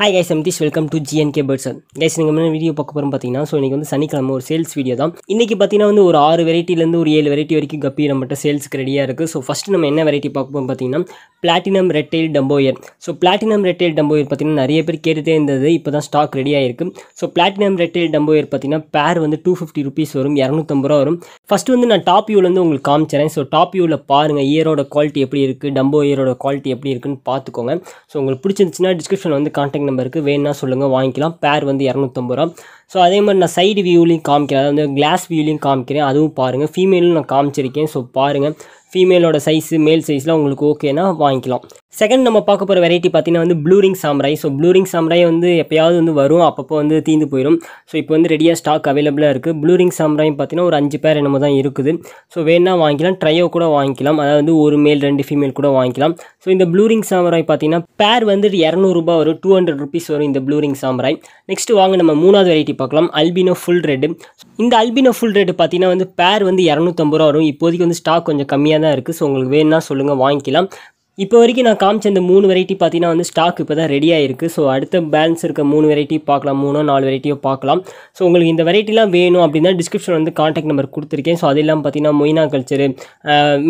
hi guys am this welcome to K birds guys நீங்கள் முன்னாடி video பார்க்க போகிறோம் பார்த்தீங்கன்னா ஸோ இன்றைக்கி வந்து சனிக்கிழமை ஒரு சேல்ஸ் வீடியோ தான் இன்றைக்கி பார்த்தீங்கன்னா வந்து ஒரு ஆறு வெரைட்டிலேருந்து ஒரு ஏழு வெரைட்டி வரைக்கும் கப்பி நம்மகிட்ட சேல்ஸுக்கு ரெடியாக இருக்குது ஸோ ஃபஸ்ட்டு நம்ம என்ன வெரைட்டி பார்க்க போகிறோம் பார்த்தீங்கன்னா platinum red tail dumbo ear so platinum red tail dumbo ear பார்த்தீங்கன்னா நிறைய பேர் கேட்டுகிட்டே இருந்தது இப்போ தான் ஸ்டாக் ரெடியாக இருக்குது ஸோ பிளாட்டினம் ரெட்டைல் டம்போயர் பார்த்தீங்கன்னா பேர் வந்து டூ ஃபிஃப்டி ருபீஸ் வரும் இரநூத்தம்பது ரூபா வரும் ஃபஸ்ட்டு வந்து நான் டாப் வியூலேருந்து உங்களுக்கு காமிச்சிறேன் ஸோ டாப் வியூவில் பாருங்கள் இயரோட குவாலிட்டி எப்படி இருக்குது டம்போ இயரோட குவாலிட்டி எப்படி இருக்குன்னு பார்த்துக்கோங்க ஸோ உங்களுக்கு பிடிச்சிருந்துச்சுன்னா டிஸ்கிரிப்ஷன் வந்து கான்டாக்ட் நம்பருக்கு வேணும்னா சொல்லுங்கள் வாங்கிக்கலாம் பேர் வந்து இரநூத்தம்பது ரூபா ஸோ அதே மாதிரி நான் சைடு வியூலையும் காமிக்கிறேன் அதாவது கிளாஸ் வியூலையும் காமிக்கிறேன் அதுவும் பாருங்கள் ஃபீமேலும் நான் காமிச்சிருக்கேன் ஸோ பாருங்கள் ஃபீமேலோட சைஸு மேல் சைஸ்லாம் உங்களுக்கு ஓகேனா வாங்கிக்கலாம் செகண்ட் நம்ம பார்க்க போகிற வெரைட்டி பார்த்தீங்கன்னா வந்து ப்ளூரிங் சாம்ராய் ஸோ ப்ளூரிங் சாம்ராய் வந்து எப்போயாவது வந்து வரும் அப்பப்போ வந்து தீந்து போயிடும் ஸோ இப்போ வந்து ரெடியாக ஸ்டாக் அவைலபிளாக இருக்குது ப்ளூரிங் சாம்ராயும் பார்த்தீங்கன்னா ஒரு அஞ்சு பேர் என்னமோ தான் இருக்குது ஸோ வேணால் வாங்கிக்கலாம் ட்ரையோ கூட வாங்கிக்கலாம் அதாவது வந்து ஒரு மேல் ரெண்டு ஃபீமேல் கூட வாங்கிக்கலாம் ஸோ இந்த ப்ளூரிங் சாம்ராய் பார்த்தீங்கன்னா பேர் வந்து இரநூறுபா வரும் டூ ஹண்ட்ரட் ருபீஸ் வரும் இந்த ப்ளூரிங் சாம்ராய் நெக்ஸ்ட் வாங்க நம்ம மூணாவது வெரைட்டி பார்க்கலாம் அல்பினோ ஃபுல் ரெட்டு இந்த அல்பினோ ஃபுல் ரேட்டு பார்த்தீங்கன்னா வந்து பேர் வந்து இரநூத்தம்பது ரூபா வரும் இப்போதைக்கு வந்து ஸ்டாக் கொஞ்சம் கம்மியாக தான் இருக்குது ஸோ உங்களுக்கு வேணும்னா சொல்லுங்கள் வாங்கிக்கலாம் இப்போ வரைக்கும் நான் காமிச்ச இந்த மூணு வெரைட்டி பார்த்தீங்கன்னா வந்து ஸ்டாக் இப்போ தான் ரெடியாக இருக்குது ஸோ அடுத்த பேலன்ஸ் இருக்க மூணு வெரைட்டி பார்க்கலாம் மூணோ நாலு வெரைட்டியோ பார்க்கலாம் ஸோ உங்களுக்கு இந்த வெரைட்டிலாம் வேணும் அப்படின்னா டிஸ்கிரிப்ஷன் வந்து காண்டாக்ட் நம்பர் கொடுத்துருக்கேன் ஸோ அதெல்லாம் பார்த்தீங்கன்னா மொயினா கல்ச்சரு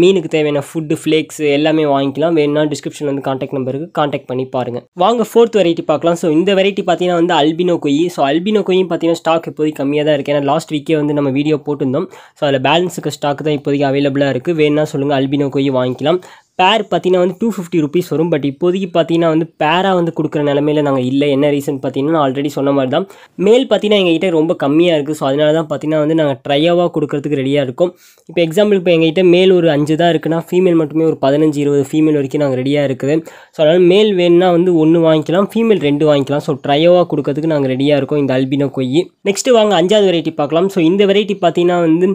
மீனுக்கு தேவையான ஃபுட்டு ஃப்ளேக்ஸ் எல்லாமே வாங்கிக்கலாம் வேணும்னா டிஸ்கிரிப்ஷன் வந்து காண்டாக்ட் நம்பருக்கு காண்டாக்ட் பண்ணி பாருங்கள் வாங்க ஃபோர்த் வெரைட்டி பார்க்கலாம் ஸோ இந்த வெரைட்டி பார்த்தீங்கன்னா வந்து அல்பினோ கொய் ஸோ அல்பினோ கொய்யும் பார்த்தீங்கன்னா ஸ்டாக் இப்போதைக்கு கம்மியாக தான் இருக்குது ஏன்னா லாஸ்ட் வீக்கே வந்து நம்ம வீடியோ போட்டிருந்தோம் ஸோ அதில் பேலன்ஸுக்கு ஸ்டாக் தான் இப்போதைக்கு அவைலபிளாக இருக்குது வேணும்னா சொல்லுங்கள் அல்பினோ கொய் வாங்கிக்கலாம் பேர் பார்த்தீங்கன்னா வந்து டூ ஃபிஃப்டி ருபீஸ் வரும் பட் இப்போதைக்கு பார்த்தீங்கன்னா வந்து பேராக வந்து கொடுக்குற நிலமையில நாங்கள் இல்லை என்ன ரீசன் பார்த்தீங்கன்னா நான் ஆல்ரெடி சொன்ன மாதிரி தான் மேல் பார்த்தீங்கன்னா எங்ககிட்ட ரொம்ப கம்மியாக இருக்குது ஸோ அதனால தான் பார்த்தீங்கன்னா வந்து நாங்கள் ட்ரையாவாக கொடுக்குறதுக்கு ரெடியாக இருக்கும் இப்போ எக்ஸாம்பிள் இப்போ எங்ககிட்ட மேல் ஒரு அஞ்சு தான் இருக்குன்னா ஃபீமேல் மட்டுமே ஒரு பதினஞ்சு இருபது ஃபீமேல் வரைக்கும் நாங்கள் ரெடியாக இருக்குது ஸோ அதனால் மேல் வேணும்னா வந்து ஒன்று வாங்கிக்கலாம் ஃபீமேல் ரெண்டு வாங்கிக்கலாம் ஸோ ட்ரையாவாக கொடுக்கறதுக்கு நாங்கள் ரெடியாக இருக்கோம் இந்த அல்பினோ கொய் நெக்ஸ்ட்டு வாங்க அஞ்சாவது வெரைட்டி பார்க்கலாம் ஸோ இந்த வெரைட்டி பார்த்தீங்கன்னா வந்து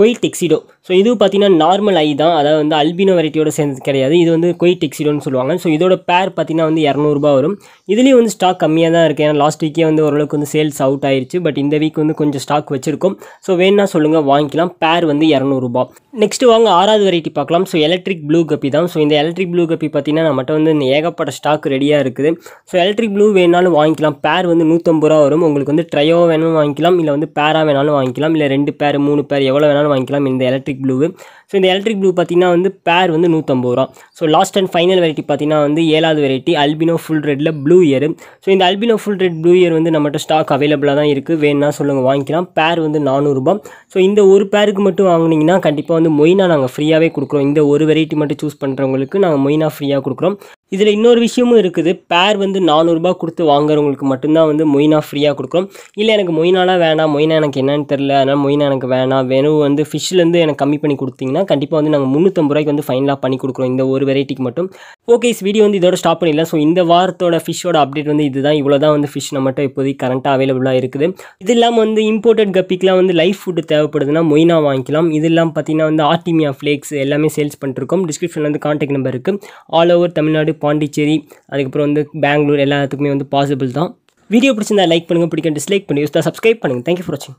கொய் டெக்ஸிடோ ஸோ இது பார்த்தீங்கன்னா நார்மல் ஐ தான் அதாவது வந்து அல்பினோ வெரைட்டியோட சேர்ந்து கிடையாது இது வந்து கொய் டெக்ஸிடோன்னு சொல்லுவாங்க ஸோ இதோட பேர் பார்த்தீங்கன்னா வந்து இரநூறுபா வரும் இதுலேயும் வந்து ஸ்டாக் கம்மியாக தான் இருக்குது ஏன்னா லாஸ்ட் வீக்கே வந்து ஓரளவுக்கு வந்து சேல்ஸ் அவுட் ஆயிடுச்சு பட் இந்த வீக் வந்து கொஞ்சம் ஸ்டாக் வச்சுருக்கோம் ஸோ வேணா சொல்லுங்கள் வாங்கிக்கலாம் பேர் வந்து இரநூறுபா நெக்ஸ்ட்டு வாங்க ஆறாவது வெரைட்டி பார்க்கலாம் ஸோ எலக்ட்ரிக் ப்ளூ கப்பி தான் ஸோ இந்த எலக்ட்ரிக் ப்ளூ கப்பி பார்த்தீங்கன்னா மட்டும் வந்து ஏகப்பட்ட ஸ்டாக் ரெடியாக இருக்குது ஸோ எலக்ட்ரிக் ப்ளூ வேணாலும் வாங்கிக்கலாம் பேர் வந்து நூற்றம்பது ரூபா வரும் உங்களுக்கு வந்து ட்ரையோ வேணாலும் வாங்கிக்கலாம் இல்லை வந்து பேராக வேணாலும் வாங்கிக்கலாம் இல்லை ரெண்டு பேர் மூணு பேர் எவ்வளோ வேணாலும் வாங்கிக்கலாம் இந்த எலக்ட்ரிக் எலக்ட்ரிக் ப்ளூ ஸோ இந்த எலக்ட்ரிக் ப்ளூ பார்த்தீங்கன்னா வந்து பேர் வந்து நூற்றம்பது ரூபா so last and final variety பார்த்தீங்கன்னா வந்து ஏழாவது variety albino full red tail blue ear so இந்த albino full red blue ear வந்து நம்மகிட்ட ஸ்டாக் அவைலபிளாக தான் இருக்குது வேணும்னா சொல்லுங்கள் வாங்கிக்கலாம் பேர் வந்து நானூறுரூபா ஸோ இந்த ஒரு பேருக்கு மட்டும் வாங்கினீங்கன்னா கண்டிப்பாக வந்து மொயினா நாங்கள் ஃப்ரீயாகவே கொடுக்குறோம் இந்த ஒரு வெரைட்டி மட்டும் சூஸ் பண்ணுறவங்களுக்கு நாங்கள் மொயினா ஃப்ரீயாக கொடுக்குறோம் இதில் இன்னொரு விஷயமும் இருக்குது பேர் வந்து நானூறுபா கொடுத்து வாங்குறவங்களுக்கு மட்டும்தான் வந்து மொயினா ஃப்ரீயாக கொடுக்குறோம் இல்லை எனக்கு மொயினாலாம் வேணாம் மொயினா எனக்கு என்னன்னு தெரில அதனால் மொயினா எனக்கு வேணாம் வெறும் வந்து ஃபிஷ்லேருந்து எனக்கு கம்மி பண்ணி கொடுத்தீங்கன்னா கண்டிப்பாக வந்து நாங்கள் முந்நூற்றம்பது ரூபாய்க்கு வந்து ஃபைனலாக பண்ணி கொடுக்குறோம் இந்த ஒரு வெரைட்டிக்கு மட்டும் ஓகே இஸ் வீடியோ வந்து இதோட ஸ்டாப் பண்ணிடலாம் ஸோ இந்த வாரத்தோட ஃபிஷ்ஷோட அப்டேட் வந்து இதுதான் இவ்வளோ தான் வந்து ஃபிஷ் நம்மகிட்ட இப்போதைக்கு கரண்ட்டாக அவைலபிளாக இருக்குது இது இல்லாமல் வந்து இம்போர்ட்டட் கப்பிக்கெலாம் வந்து லைஃப் ஃபுட்டு தேவைப்படுதுன்னா மொயினா வாங்கிக்கலாம் இது இல்லாமல் பார்த்தீங்கன்னா வந்து ஆர்டிமியா ஃப்ளேக்ஸ் எல்லாமே சேல்ஸ் பண்ணிருக்கோம் டிஸ்கிரிப்ஷனில் வந்து கான்டாக்ட் நம்பர் இருக்குது ஆல் ஓவர் தமிழ்நாடு பாண்டிச்சேரி அதுக்கப்புறம் வந்து பெங்களூர் எல்லாத்துக்குமே வந்து பாசிபிள் தான் வீடியோ பிடிச்சிருந்தா லைக் பண்ணுங்கள் பிடிக்கும் டிஸ்லைக் பண்ணி யூஸ் தான் சப்ஸ்கிரைப் பண்ணுங்கள் தேங்க்யூ ஃபார் வாட்சிங்